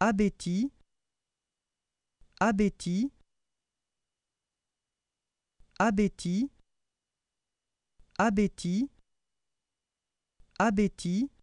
abéti, abéti, abéti, abéti, abéti